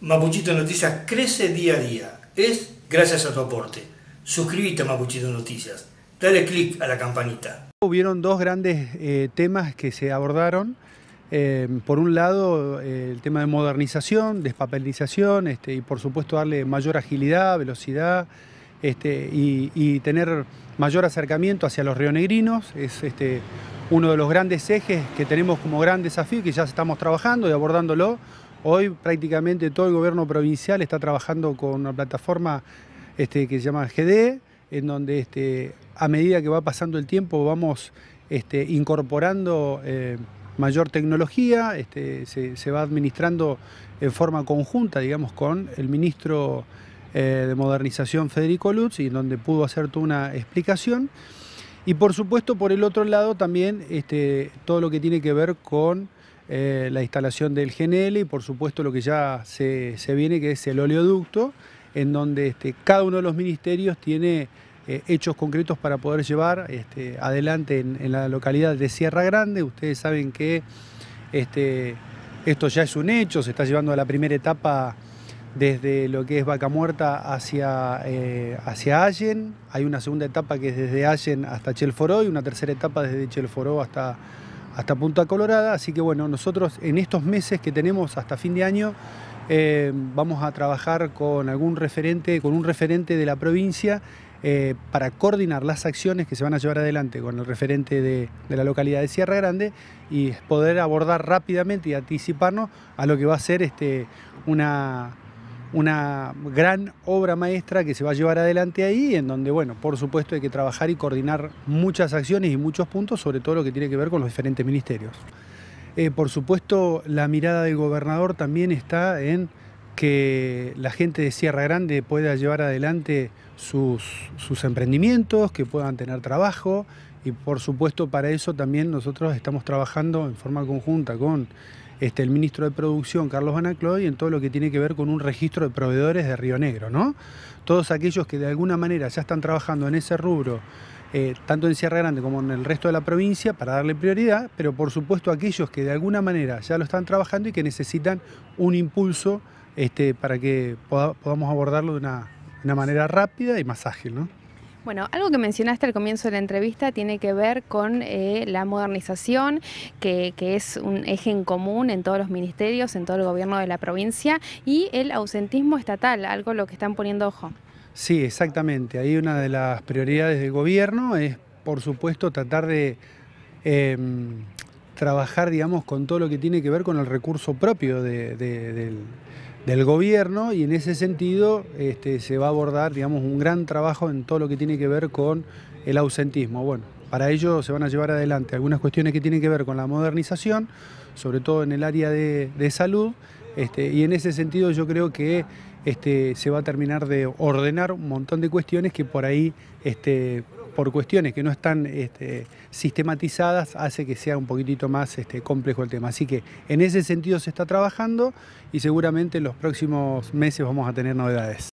Mapuchito Noticias crece día a día. Es gracias a tu aporte. Suscríbete a Mapuchito Noticias. Dale click a la campanita. Hubieron dos grandes eh, temas que se abordaron. Eh, por un lado, eh, el tema de modernización, despapelización este, y por supuesto darle mayor agilidad, velocidad este, y, tener mayor acercamiento hacia los rionegrinos. Es este, uno de los grandes ejes que tenemos como gran desafío y que ya estamos trabajando y abordándolo Hoy prácticamente todo el gobierno provincial está trabajando con una plataforma este, que se llama GD, en donde este, a medida que va pasando el tiempo vamos este, incorporando eh, mayor tecnología, se, va administrando en forma conjunta, digamos, con el ministro eh, de Modernización Federico Lutz, y en donde pudo hacer toda una explicación. Y por supuesto, por el otro lado, también este, todo lo que tiene que ver con eh, la instalación del GNL y por supuesto lo que ya se, viene, que es el oleoducto, en donde este, cada uno de los ministerios tiene eh, hechos concretos para poder llevar este, adelante en, en, la localidad de Sierra Grande. Ustedes saben que este, esto ya es un hecho, se está llevando a la primera etapa desde lo que es Vaca Muerta hacia, eh, hacia Allen. Hay una segunda etapa que es desde Allen hasta Chelforó y una tercera etapa desde Chelforó hasta, hasta Punta Colorada. Así que bueno, nosotros en estos meses que tenemos hasta fin de año eh, vamos a trabajar con algún referente, con un referente de la provincia eh, para coordinar las acciones que se van a llevar adelante con el referente de, la localidad de Sierra Grande y poder abordar rápidamente y anticiparnos a lo que va a ser este, una una gran obra maestra que se va a llevar adelante ahí, en donde, bueno, por supuesto hay que trabajar y coordinar muchas acciones y muchos puntos, sobre todo lo que tiene que ver con los diferentes ministerios. Eh, por supuesto, la mirada del gobernador también está en que la gente de Sierra Grande pueda llevar adelante sus, sus emprendimientos, que puedan tener trabajo y por supuesto para eso también nosotros estamos trabajando en forma conjunta con este, el ministro de Producción, Carlos Banacloy, en todo lo que tiene que ver con un registro de proveedores de Río Negro, ¿no? Todos aquellos que de alguna manera ya están trabajando en ese rubro, eh, tanto en Sierra Grande como en el resto de la provincia, para darle prioridad, pero por supuesto aquellos que de alguna manera ya lo están trabajando y que necesitan un impulso este, para que podamos abordarlo de una, una manera rápida y más ágil, ¿no? Bueno, algo que mencionaste al comienzo de la entrevista tiene que ver con eh, la modernización, que, es un eje en común en todos los ministerios, en todo el gobierno de la provincia, y el ausentismo estatal, algo lo que están poniendo ojo. Sí, exactamente. Ahí una de las prioridades del gobierno es, por supuesto, tratar de em, trabajar, digamos, con todo lo que tiene que ver con el recurso propio de, del del gobierno y en ese sentido este, se va a abordar digamos, un gran trabajo en todo lo que tiene que ver con el ausentismo. Bueno, para ello se van a llevar adelante algunas cuestiones que tienen que ver con la modernización, sobre todo en el área de, salud, este, y en ese sentido yo creo que este, se va a terminar de ordenar un montón de cuestiones que por ahí este, por cuestiones que no están este, sistematizadas, hace que sea un poquitito más este, complejo el tema. Así que en ese sentido se está trabajando y seguramente en los próximos meses vamos a tener novedades.